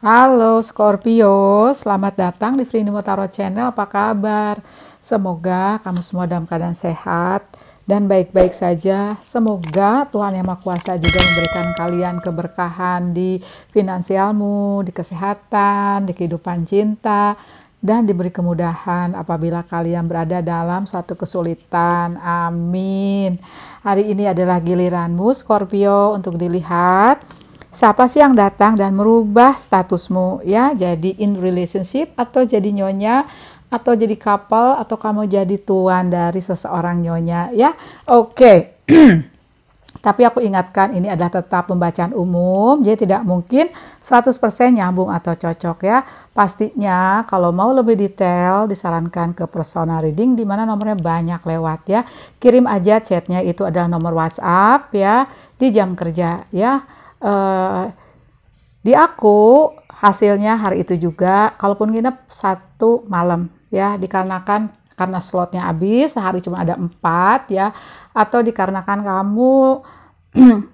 Halo Scorpio, selamat datang di Free Tarot Channel. Apa kabar? Semoga kamu semua dalam keadaan sehat dan baik-baik saja. Semoga Tuhan Yang Maha Kuasa juga memberikan kalian keberkahan di finansialmu, di kesehatan, di kehidupan cinta, dan diberi kemudahan apabila kalian berada dalam suatu kesulitan. Amin. Hari ini adalah giliranmu Scorpio untuk dilihat siapa sih yang datang dan merubah statusmu ya jadi in relationship atau jadi nyonya atau jadi couple atau kamu jadi tuan dari seseorang nyonya ya oke okay. Tapi aku ingatkan ini adalah tetap pembacaan umum, jadi tidak mungkin 100% nyambung atau cocok ya. Pastinya kalau mau lebih detail disarankan ke personal reading di mana nomornya banyak lewat ya. Kirim aja chatnya itu adalah nomor WhatsApp ya di jam kerja ya uh, di aku hasilnya hari itu juga kalaupun nginep satu malam ya dikarenakan karena slotnya habis sehari cuma ada empat ya atau dikarenakan kamu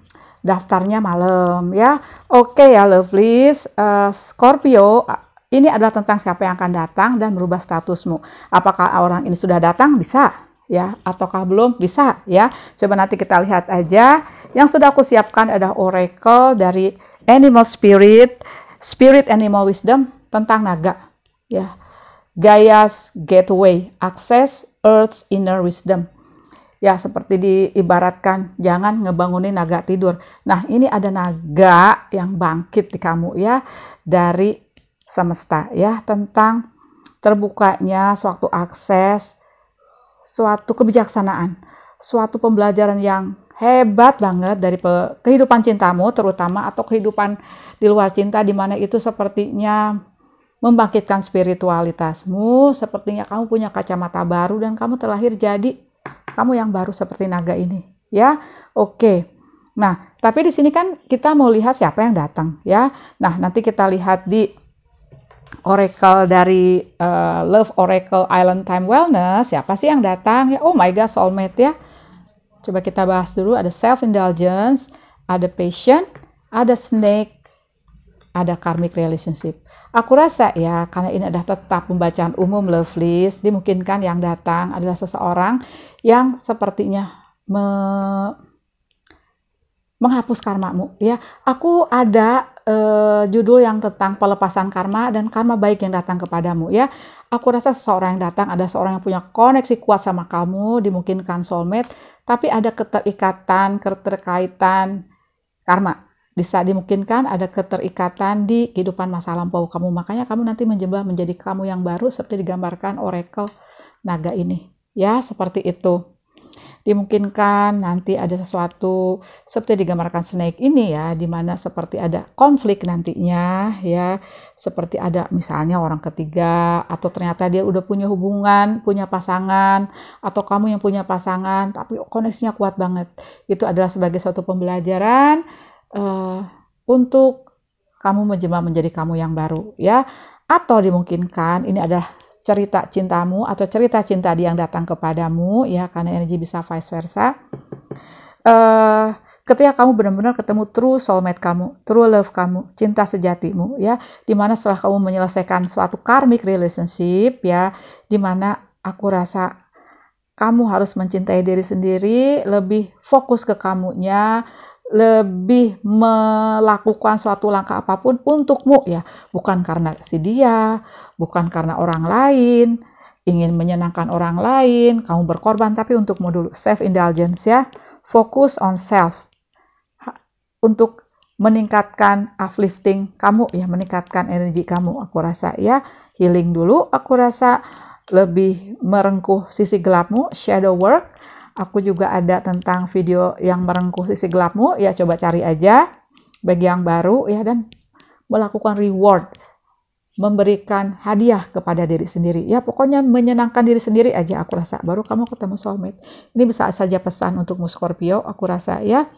daftarnya malam ya oke okay, ya lovelies uh, Scorpio ini adalah tentang siapa yang akan datang dan merubah statusmu apakah orang ini sudah datang bisa ya ataukah belum bisa ya coba nanti kita lihat aja yang sudah aku siapkan ada oracle dari animal spirit spirit animal wisdom tentang naga ya Gaia's gateway access earth's inner wisdom ya seperti diibaratkan jangan ngebangunin naga tidur nah ini ada naga yang bangkit di kamu ya dari semesta ya tentang terbukanya suatu akses suatu kebijaksanaan, suatu pembelajaran yang hebat banget dari kehidupan cintamu terutama atau kehidupan di luar cinta di mana itu sepertinya membangkitkan spiritualitasmu, sepertinya kamu punya kacamata baru dan kamu terlahir jadi kamu yang baru seperti naga ini, ya. Oke. Nah, tapi di sini kan kita mau lihat siapa yang datang, ya. Nah, nanti kita lihat di Oracle dari uh, Love Oracle Island Time Wellness, siapa sih yang datang? Ya, oh my God, soulmate ya. Coba kita bahas dulu, ada self-indulgence, ada patient, ada snake, ada karmic relationship. Aku rasa ya, karena ini adalah tetap pembacaan umum love list, dimungkinkan yang datang adalah seseorang yang sepertinya me menghapus karmamu ya. Aku ada uh, judul yang tentang pelepasan karma dan karma baik yang datang kepadamu ya. Aku rasa seseorang yang datang ada seorang yang punya koneksi kuat sama kamu, dimungkinkan soulmate, tapi ada keterikatan, keterkaitan karma. Bisa dimungkinkan ada keterikatan di kehidupan masa lampau kamu. Makanya kamu nanti menjembah menjadi kamu yang baru seperti digambarkan oracle naga ini. Ya, seperti itu. Dimungkinkan nanti ada sesuatu seperti digambarkan snake ini ya, di mana seperti ada konflik nantinya ya, seperti ada misalnya orang ketiga atau ternyata dia udah punya hubungan, punya pasangan atau kamu yang punya pasangan tapi koneksinya kuat banget. Itu adalah sebagai suatu pembelajaran uh, untuk kamu menjelma menjadi kamu yang baru ya atau dimungkinkan ini adalah cerita cintamu atau cerita cinta dia yang datang kepadamu ya karena energi bisa vice versa uh, ketika kamu benar-benar ketemu true soulmate kamu true love kamu cinta sejatimu ya dimana setelah kamu menyelesaikan suatu karmic relationship ya dimana aku rasa kamu harus mencintai diri sendiri lebih fokus ke kamunya lebih melakukan suatu langkah apapun untukmu ya bukan karena si dia bukan karena orang lain ingin menyenangkan orang lain kamu berkorban tapi untukmu dulu self indulgence ya fokus on self untuk meningkatkan uplifting kamu ya meningkatkan energi kamu aku rasa ya healing dulu aku rasa lebih merengkuh sisi gelapmu shadow work Aku juga ada tentang video yang merengkuh sisi gelapmu, ya coba cari aja bagi yang baru ya dan melakukan reward memberikan hadiah kepada diri sendiri. Ya pokoknya menyenangkan diri sendiri aja aku rasa. Baru kamu ketemu soulmate. Ini bisa saja pesan untukmu Scorpio aku rasa ya.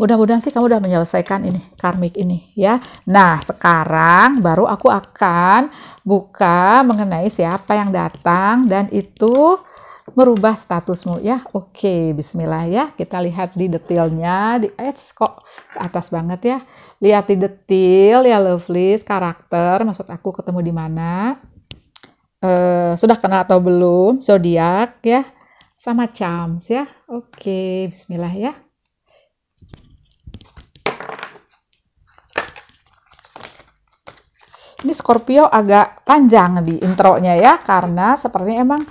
Mudah-mudahan sih kamu udah menyelesaikan ini karmik ini ya. Nah, sekarang baru aku akan buka mengenai siapa yang datang dan itu merubah statusmu ya. Oke, bismillah ya. Kita lihat di detailnya di ads eh, kok ke atas banget ya. Lihat di detail ya lovely karakter maksud aku ketemu di mana. Uh, sudah kenal atau belum zodiak ya sama charms ya. Oke, bismillah ya. Ini Scorpio agak panjang di intronya ya karena sepertinya emang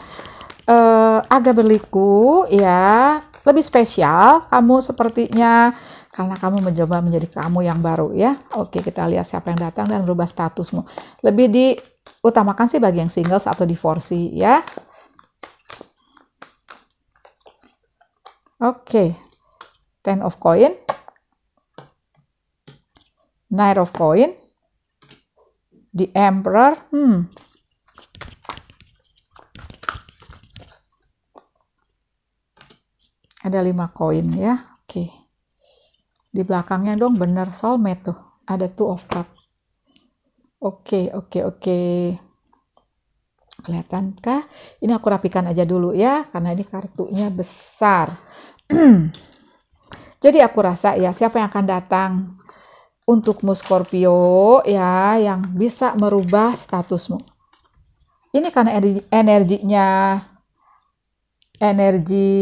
uh, eh, agak berliku ya lebih spesial kamu sepertinya karena kamu mencoba menjadi kamu yang baru ya. Oke, kita lihat siapa yang datang dan berubah statusmu. Lebih diutamakan sih bagi yang singles atau divorsi ya. Oke. Ten of coin. Nine of coin. The Emperor. Hmm, ada lima koin ya oke di belakangnya dong bener soulmate tuh ada two of cup oke oke oke kelihatan kah ini aku rapikan aja dulu ya karena ini kartunya besar jadi aku rasa ya siapa yang akan datang untukmu Scorpio ya yang bisa merubah statusmu. Ini karena energi, energinya energi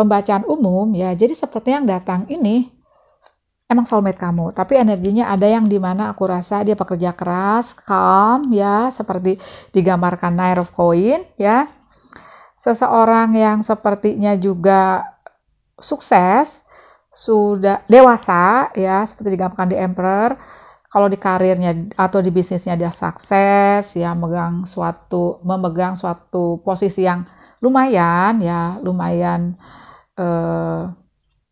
pembacaan umum ya jadi seperti yang datang ini emang soulmate kamu tapi energinya ada yang dimana aku rasa dia pekerja keras calm ya seperti digambarkan Nine of Coin ya seseorang yang sepertinya juga sukses sudah dewasa ya seperti digambarkan di Emperor kalau di karirnya atau di bisnisnya dia sukses ya megang suatu memegang suatu posisi yang lumayan ya lumayan eh,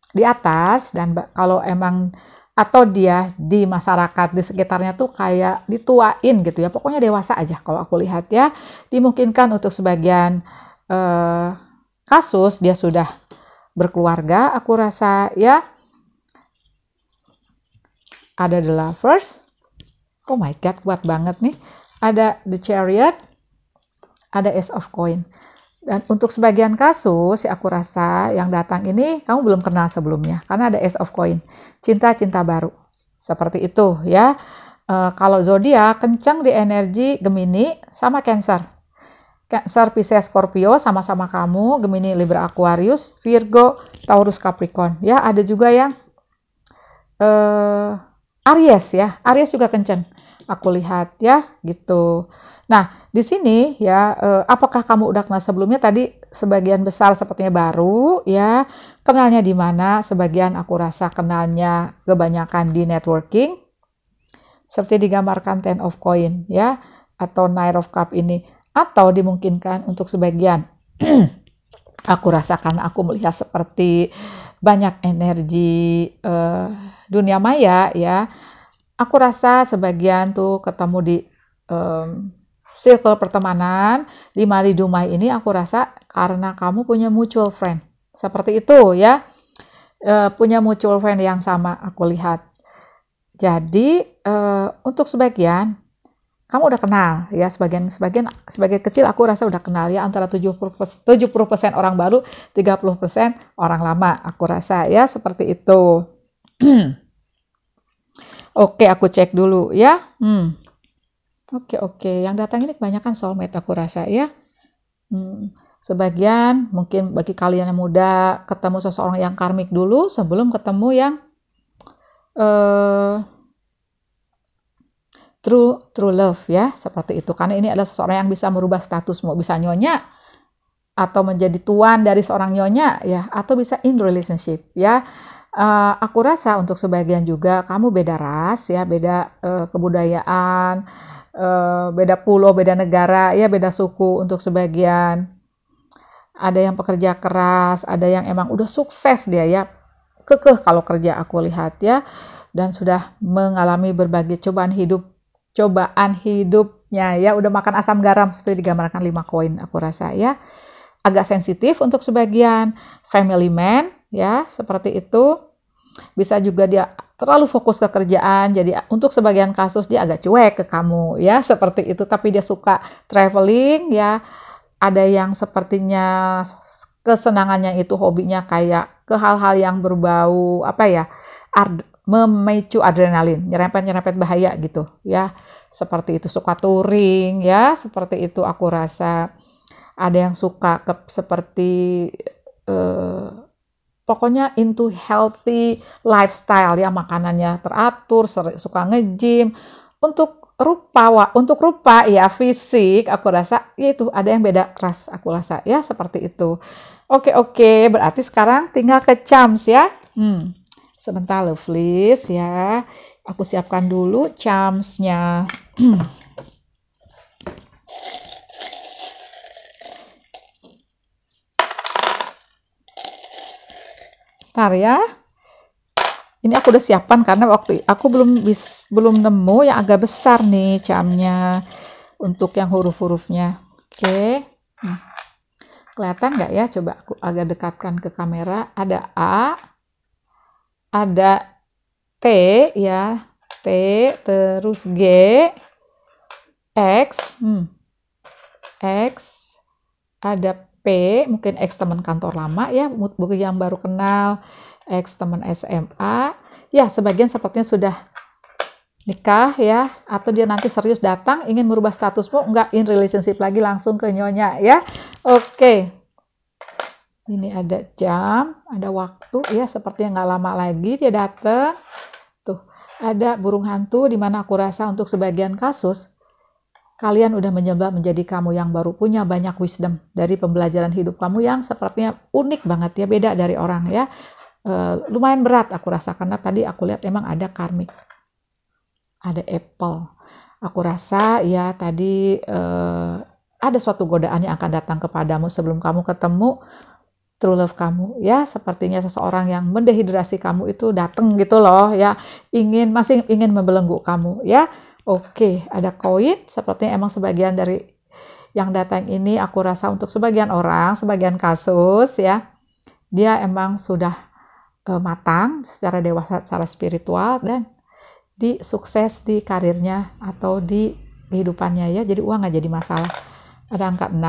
di atas dan kalau emang atau dia di masyarakat di sekitarnya tuh kayak dituain gitu ya pokoknya dewasa aja kalau aku lihat ya dimungkinkan untuk sebagian eh, kasus dia sudah berkeluarga aku rasa ya ada the lovers oh my god kuat banget nih ada the chariot ada ace of coin dan untuk sebagian kasus, aku rasa yang datang ini kamu belum kenal sebelumnya, karena ada Ace of Coin, cinta-cinta baru. Seperti itu ya. E, kalau zodiak kencang di energi Gemini sama Cancer. Cancer, Pisces, Scorpio sama-sama kamu, Gemini, Libra, Aquarius, Virgo, Taurus, Capricorn. Ya, ada juga yang e, Aries ya. Aries juga kencang aku lihat ya gitu. Nah, di sini ya eh, apakah kamu udah kenal sebelumnya tadi sebagian besar sepertinya baru ya. Kenalnya di mana? Sebagian aku rasa kenalnya kebanyakan di networking. Seperti digambarkan ten of coin ya atau nine of cup ini atau dimungkinkan untuk sebagian aku rasakan aku melihat seperti banyak energi eh, dunia maya ya aku rasa sebagian tuh ketemu di um, circle pertemanan di Mari Dumai ini aku rasa karena kamu punya mutual friend seperti itu ya e, punya mutual friend yang sama aku lihat jadi e, untuk sebagian kamu udah kenal ya sebagian sebagian sebagian kecil aku rasa udah kenal ya antara 70 70% orang baru 30% orang lama aku rasa ya seperti itu Oke, aku cek dulu ya. Hmm. Oke, oke. Yang datang ini kebanyakan soulmate aku rasa ya. Hmm. Sebagian mungkin bagi kalian yang muda ketemu seseorang yang karmik dulu sebelum ketemu yang uh, true true love ya seperti itu karena ini adalah seseorang yang bisa merubah status mau bisa nyonya atau menjadi tuan dari seorang nyonya ya atau bisa in relationship ya uh, aku rasa untuk sebagian juga kamu beda ras ya beda uh, kebudayaan uh, beda pulau beda negara ya beda suku untuk sebagian ada yang pekerja keras ada yang emang udah sukses dia ya kekeh kalau kerja aku lihat ya dan sudah mengalami berbagai cobaan hidup cobaan hidupnya ya udah makan asam garam seperti digambarkan lima koin aku rasa ya agak sensitif untuk sebagian family man ya seperti itu bisa juga dia terlalu fokus ke kerjaan jadi untuk sebagian kasus dia agak cuek ke kamu ya seperti itu tapi dia suka traveling ya ada yang sepertinya kesenangannya itu hobinya kayak ke hal-hal yang berbau apa ya ad, memicu adrenalin nyerempet nyerempet bahaya gitu ya seperti itu suka touring ya seperti itu aku rasa ada yang suka ke, seperti eh, pokoknya into healthy lifestyle ya makanannya teratur suka ngejim untuk rupa untuk rupa ya fisik aku rasa ya itu ada yang beda keras aku rasa ya seperti itu oke oke berarti sekarang tinggal ke charms ya hmm. sebentar lovelies ya aku siapkan dulu charmsnya ya, ini aku udah siapkan karena waktu aku belum bis, belum nemu yang agak besar nih camnya untuk yang huruf-hurufnya oke okay. hmm. kelihatan nggak ya coba aku agak dekatkan ke kamera ada A ada T ya T terus G X hmm. X ada mungkin ex teman kantor lama ya, mungkin yang baru kenal, ex teman SMA, ya sebagian sepertinya sudah nikah ya, atau dia nanti serius datang ingin merubah statusmu, enggak in relationship lagi langsung ke nyonya ya. Oke. Okay. Ini ada jam, ada waktu ya, seperti yang nggak lama lagi dia datang. Tuh, ada burung hantu di mana aku rasa untuk sebagian kasus Kalian udah menyembah menjadi kamu yang baru punya banyak wisdom dari pembelajaran hidup kamu yang sepertinya unik banget ya, beda dari orang ya. e, lumayan berat aku rasa karena tadi aku lihat emang ada karmik ada apple aku rasa ya tadi e, ada suatu godaan yang akan datang kepadamu sebelum kamu ketemu true love kamu ya sepertinya seseorang yang mendehidrasi kamu itu datang gitu loh ya ingin masih ingin membelenggu kamu ya Oke, ada koin sepertinya emang sebagian dari yang datang ini aku rasa untuk sebagian orang, sebagian kasus ya. Dia emang sudah e, matang secara dewasa secara spiritual dan di sukses di karirnya atau di kehidupannya ya. Jadi uang nggak jadi masalah. Ada angka 6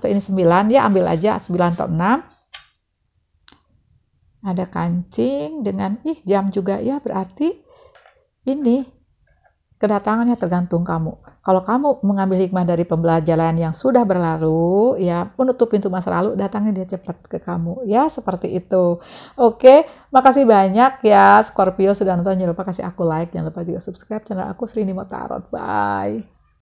atau ini 9 ya ambil aja 9 atau 6. Ada kancing dengan ih jam juga ya berarti ini Kedatangannya tergantung kamu. Kalau kamu mengambil hikmah dari pembelajaran yang sudah berlalu, ya menutup pintu masa lalu, datangnya dia cepat ke kamu. Ya, seperti itu. Oke, makasih banyak ya Scorpio sudah nonton. Jangan lupa kasih aku like, jangan lupa juga subscribe channel aku Frini Motarot. Bye.